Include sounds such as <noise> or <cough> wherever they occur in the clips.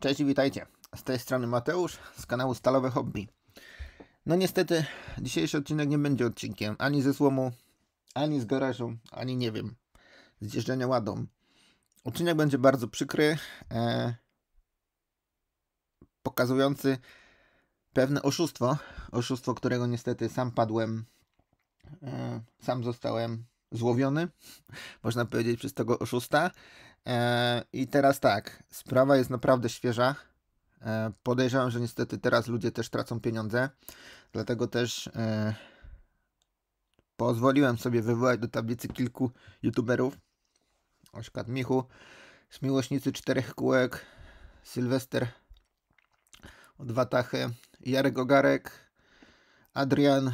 Cześć, witajcie. Z tej strony Mateusz z kanału Stalowe Hobby. No niestety, dzisiejszy odcinek nie będzie odcinkiem ani ze złomu, ani z garażu, ani nie wiem, z jeżdżenia ładą. Odcinek będzie bardzo przykry, e, pokazujący pewne oszustwo. Oszustwo, którego niestety sam padłem, e, sam zostałem złowiony, <laughs> można powiedzieć, przez tego oszusta. E, I teraz tak, sprawa jest naprawdę świeża. E, podejrzewam, że niestety teraz ludzie też tracą pieniądze, dlatego też e, pozwoliłem sobie wywołać do tablicy kilku youtuberów. Na Michu, z czterech kółek, Sylwester od Jarek Ogarek, Adrian,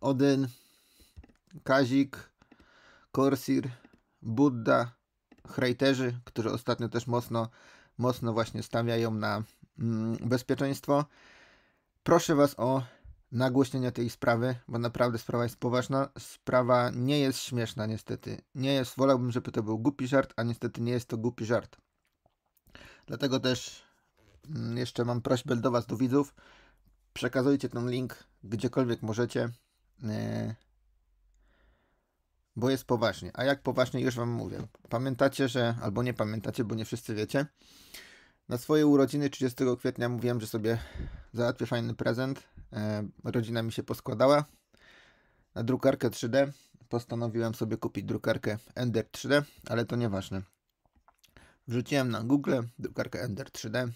Odyn, Kazik, Korsir, Budda, hejterzy, którzy ostatnio też mocno, mocno właśnie stawiają na mm, bezpieczeństwo. Proszę Was o nagłośnienie tej sprawy, bo naprawdę sprawa jest poważna. Sprawa nie jest śmieszna niestety. Nie jest, wolałbym, żeby to był głupi żart, a niestety nie jest to głupi żart. Dlatego też mm, jeszcze mam prośbę do Was, do widzów. Przekazujcie ten link gdziekolwiek możecie. Yy bo jest poważnie. A jak poważnie, już Wam mówię. Pamiętacie, że, albo nie pamiętacie, bo nie wszyscy wiecie. Na swoje urodziny 30 kwietnia mówiłem, że sobie załatwię fajny prezent. E, rodzina mi się poskładała. Na drukarkę 3D postanowiłem sobie kupić drukarkę Ender 3D, ale to nieważne. Wrzuciłem na Google drukarkę Ender 3D.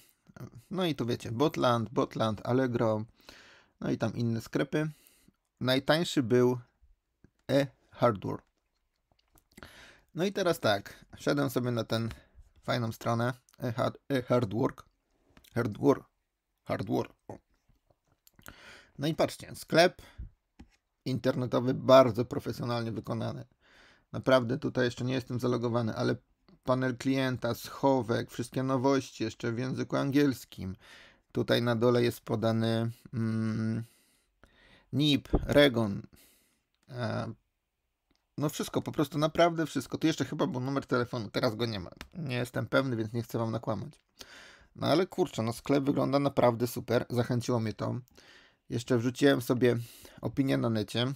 No i tu wiecie, Botland, Botland, Allegro, no i tam inne sklepy. Najtańszy był e-hardware. No i teraz tak, wszedłem sobie na tę fajną stronę e, e -hard, e Hardwork. Hardwork. No i patrzcie, sklep internetowy bardzo profesjonalnie wykonany. Naprawdę tutaj jeszcze nie jestem zalogowany, ale panel klienta, schowek, wszystkie nowości jeszcze w języku angielskim. Tutaj na dole jest podany mm, NIP, REGON, e, no wszystko, po prostu naprawdę wszystko. Tu jeszcze chyba był numer telefonu, teraz go nie ma. Nie jestem pewny, więc nie chcę wam nakłamać. No ale kurczę, no sklep wygląda naprawdę super, zachęciło mnie to. Jeszcze wrzuciłem sobie opinię na necie.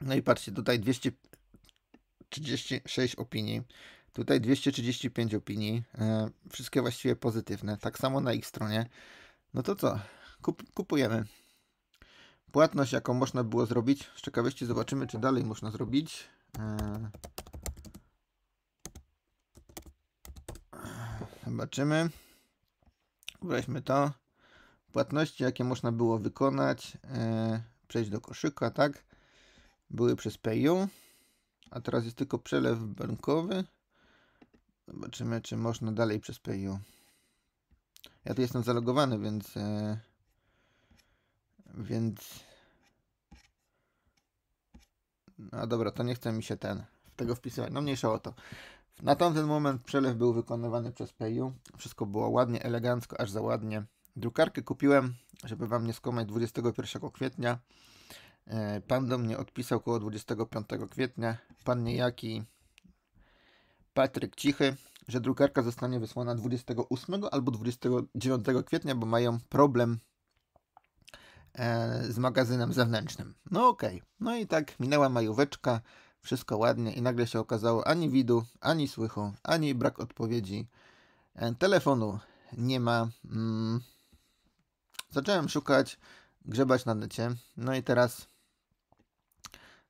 No i patrzcie, tutaj 236 opinii, tutaj 235 opinii, e, wszystkie właściwie pozytywne, tak samo na ich stronie. No to co, Kup kupujemy płatność, jaką można było zrobić. Z ciekawości zobaczymy, czy dalej można zrobić. E, zobaczymy. Weźmy to. Płatności, jakie można było wykonać. E, przejść do koszyka, tak? Były przez PayU. A teraz jest tylko przelew bankowy. Zobaczymy, czy można dalej przez PayU. Ja tu jestem zalogowany, więc... E, więc... No dobra, to nie chce mi się ten, w tego wpisywać, no mniejsza o to. Na tamten moment przelew był wykonywany przez PayU. Wszystko było ładnie, elegancko, aż za ładnie. Drukarkę kupiłem, żeby wam nie skomać 21 kwietnia. E, pan do mnie odpisał około 25 kwietnia. Pan niejaki Patryk Cichy, że drukarka zostanie wysłana 28 albo 29 kwietnia, bo mają problem E, z magazynem zewnętrznym. No okej. Okay. No i tak minęła majóweczka, wszystko ładnie i nagle się okazało ani widu, ani słychu, ani brak odpowiedzi. E, telefonu nie ma. Mm. Zacząłem szukać, grzebać na necie. No i teraz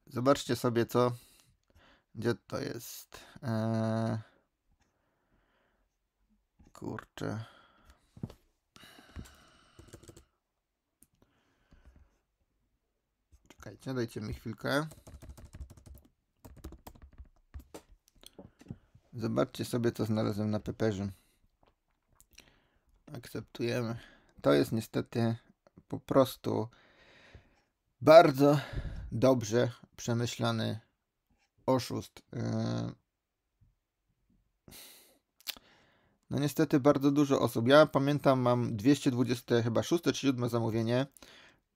zobaczcie sobie co. Gdzie to jest? Eee... Kurczę. Czekajcie, dajcie mi chwilkę. Zobaczcie sobie, co znalazłem na peperze. Akceptujemy. To jest niestety po prostu bardzo dobrze przemyślany oszust. Yy, no niestety bardzo dużo osób. Ja pamiętam, mam 220 chyba 6 czy 7 zamówienie.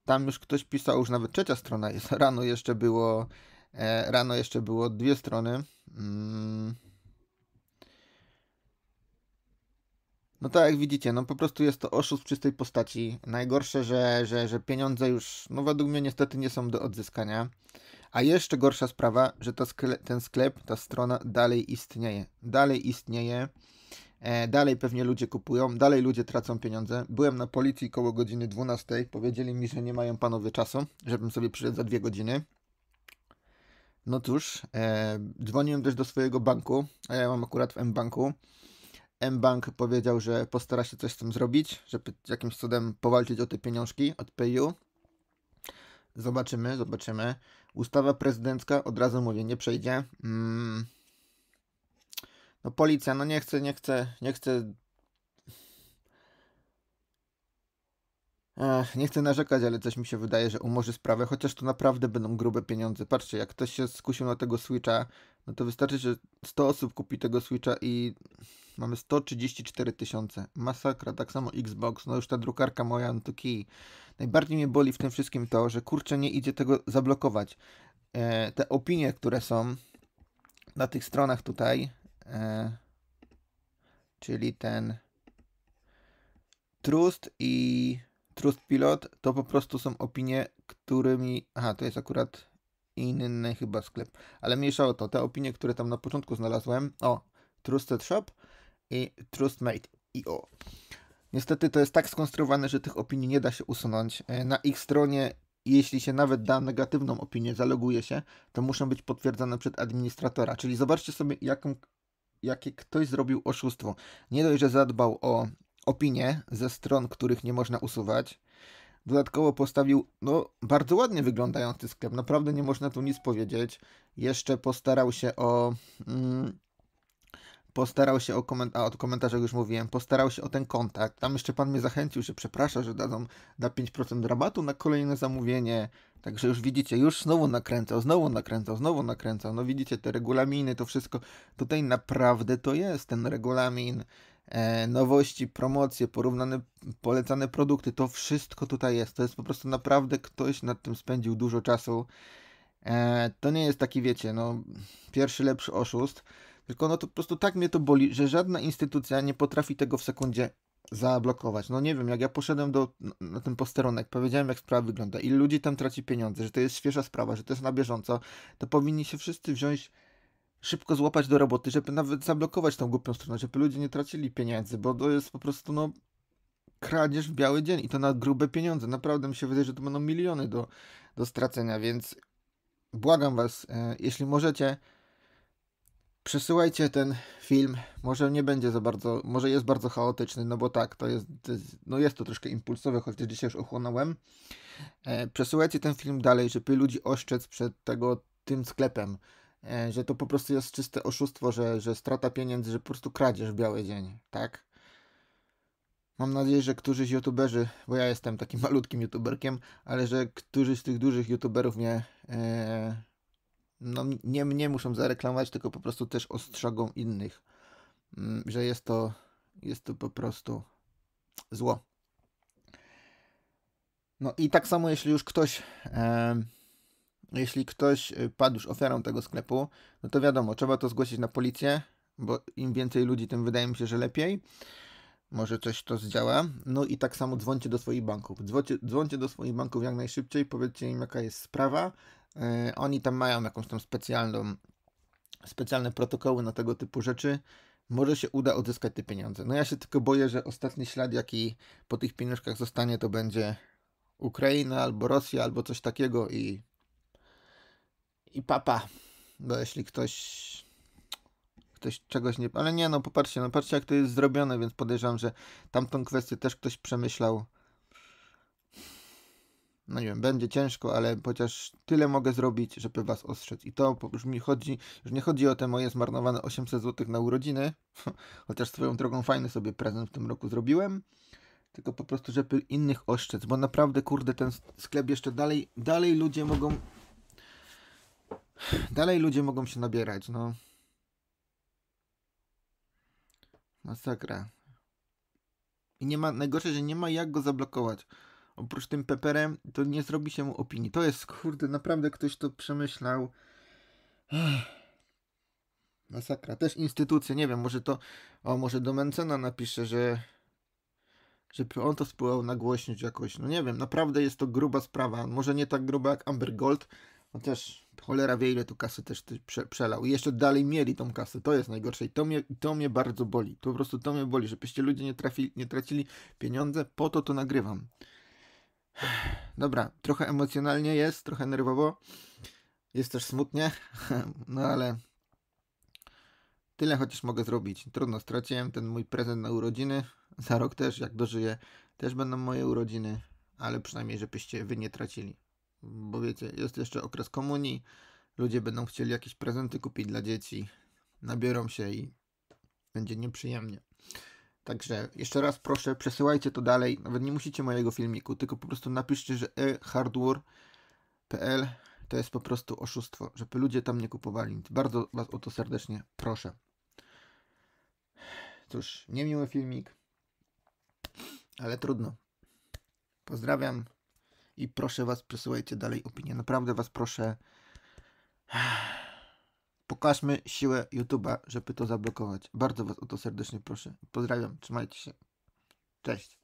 Tam już ktoś pisał, już nawet trzecia strona jest. <laughs> Rano jeszcze było, e, rano jeszcze było dwie strony. Mm. No tak, jak widzicie, no po prostu jest to oszust w czystej postaci. Najgorsze, że, że, że pieniądze już, no według mnie niestety nie są do odzyskania. A jeszcze gorsza sprawa, że ten sklep, ta strona dalej istnieje. Dalej istnieje. E, dalej pewnie ludzie kupują, dalej ludzie tracą pieniądze. Byłem na policji koło godziny 12. Powiedzieli mi, że nie mają panowie czasu, żebym sobie przyszedł za dwie godziny. No cóż, e, dzwoniłem też do swojego banku, a ja mam akurat w M-Banku. M-Bank powiedział, że postara się coś z tym zrobić, żeby jakimś cudem powalczyć o te pieniążki od PayU. Zobaczymy, zobaczymy. Ustawa prezydencka, od razu mówię, nie przejdzie. Mm no policja, no nie chce, nie chce, nie chce. Ech, nie chcę narzekać, ale coś mi się wydaje, że umorzy sprawę, chociaż to naprawdę będą grube pieniądze. Patrzcie, jak ktoś się skusił na tego Switcha, no to wystarczy, że 100 osób kupi tego Switcha i mamy 134 tysiące. Masakra, tak samo Xbox, no już ta drukarka moja, no to kij. Najbardziej mnie boli w tym wszystkim to, że kurczę nie idzie tego zablokować. E, te opinie, które są na tych stronach tutaj, E, czyli ten Trust i Trust Pilot to po prostu są opinie, którymi. Aha, to jest akurat inny chyba sklep, ale mniejsza o to. Te opinie, które tam na początku znalazłem, o Trusted Shop i Trustmate IO. Niestety to jest tak skonstruowane, że tych opinii nie da się usunąć. E, na ich stronie, jeśli się nawet da negatywną opinię, zaloguje się, to muszą być potwierdzone przez administratora. Czyli zobaczcie sobie, jaką jakie ktoś zrobił oszustwo. Nie dość, że zadbał o opinie ze stron, których nie można usuwać. Dodatkowo postawił, no, bardzo ładnie wyglądający sklep. Naprawdę nie można tu nic powiedzieć. Jeszcze postarał się o. Mm, postarał się o, koment a, o komentarzach, już mówiłem, postarał się o ten kontakt. Tam jeszcze pan mnie zachęcił, że przeprasza, że dadzą na 5% rabatu na kolejne zamówienie. Także już widzicie, już znowu nakręcał, znowu nakręcał, znowu nakręcał. No widzicie te regulaminy, to wszystko. Tutaj naprawdę to jest ten regulamin, e, nowości, promocje, porównane, polecane produkty. To wszystko tutaj jest. To jest po prostu naprawdę ktoś nad tym spędził dużo czasu. E, to nie jest taki, wiecie, no, pierwszy lepszy oszust tylko no to po prostu tak mnie to boli, że żadna instytucja nie potrafi tego w sekundzie zablokować. No nie wiem, jak ja poszedłem do, na ten posterunek, powiedziałem jak sprawa wygląda, ile ludzi tam traci pieniądze, że to jest świeża sprawa, że to jest na bieżąco, to powinni się wszyscy wziąć szybko złapać do roboty, żeby nawet zablokować tą głupią stronę, żeby ludzie nie tracili pieniędzy, bo to jest po prostu no kradzież w biały dzień i to na grube pieniądze. Naprawdę mi się wydaje, że to będą miliony do, do stracenia, więc błagam was, e, jeśli możecie, przesyłajcie ten film. Może nie będzie za bardzo, może jest bardzo chaotyczny, no bo tak, to jest, no jest to troszkę impulsowe, chociaż dzisiaj już ochłonąłem. E, przesyłajcie ten film dalej, żeby ludzi oszczędz przed tego, tym sklepem, e, że to po prostu jest czyste oszustwo, że, że strata pieniędzy, że po prostu kradzież w biały dzień, tak? Mam nadzieję, że któryś youtuberzy, bo ja jestem takim <laughs> malutkim youtuberkiem, ale że którzy z tych dużych youtuberów mnie e, no, nie mnie muszą zareklamować, tylko po prostu też ostrzegą innych, mm, że jest to, jest to po prostu zło. No i tak samo, jeśli już ktoś, e, jeśli ktoś y, padł już ofiarą tego sklepu, no to wiadomo, trzeba to zgłosić na policję, bo im więcej ludzi, tym wydaje mi się, że lepiej. Może coś to zdziała. No i tak samo dzwońcie do swoich banków. Dzwońcie, dzwońcie do swoich banków jak najszybciej, powiedzcie im, jaka jest sprawa, E, oni tam mają jakąś tam specjalną, specjalne protokoły na tego typu rzeczy. Może się uda odzyskać te pieniądze. No ja się tylko boję, że ostatni ślad, jaki po tych pieniążkach zostanie, to będzie Ukraina albo Rosja albo coś takiego i i papa. Bo jeśli ktoś ktoś czegoś nie... Ale nie, no popatrzcie, no patrzcie jak to jest zrobione, więc podejrzewam, że tamtą kwestię też ktoś przemyślał no nie wiem, będzie ciężko, ale chociaż tyle mogę zrobić, żeby was ostrzec. I to już mi chodzi, już nie chodzi o te moje zmarnowane 800 zł na urodziny, <laughs> chociaż swoją drogą fajny sobie prezent w tym roku zrobiłem, tylko po prostu, żeby innych oszczędz, bo naprawdę, kurde, ten sklep jeszcze dalej, dalej ludzie mogą, dalej ludzie mogą się nabierać, no. Masakra. I nie ma, najgorsze, że nie ma jak go zablokować oprócz tym Peperem, to nie zrobi się mu opinii. To jest, kurde, naprawdę ktoś to przemyślał. Ech. Masakra. Też instytucje, nie wiem, może to, o, może do Mencena napisze, że żeby on to spływał nagłośnić jakoś. No nie wiem, naprawdę jest to gruba sprawa. Może nie tak gruba jak Amber Gold, chociaż cholera wie ile tu kasy też prze, przelał. I jeszcze dalej mieli tą kasę, to jest najgorsze i to mnie, to mnie bardzo boli. To po prostu to mnie boli, żebyście ludzie nie, trafi, nie tracili pieniądze, po to to nagrywam. Dobra, trochę emocjonalnie jest, trochę nerwowo. Jest też smutnie, <laughs> no ale tyle chociaż mogę zrobić. Trudno, straciłem ten mój prezent na urodziny. Za rok też, jak dożyję, też będą moje urodziny, ale przynajmniej, żebyście wy nie tracili. Bo wiecie, jest jeszcze okres komunii, ludzie będą chcieli jakieś prezenty kupić dla dzieci, nabiorą się i będzie nieprzyjemnie. Także jeszcze raz proszę, przesyłajcie to dalej. Nawet nie musicie mojego filmiku, tylko po prostu napiszcie, że e-hardware.pl to jest po prostu oszustwo, żeby ludzie tam nie kupowali. Bardzo Was o to serdecznie proszę. Cóż, niemiły filmik, ale trudno. Pozdrawiam i proszę Was, przesyłajcie dalej opinie. Naprawdę Was proszę. Pokażmy siłę YouTube'a, żeby to zablokować. Bardzo Was o to serdecznie proszę. Pozdrawiam, trzymajcie się. Cześć.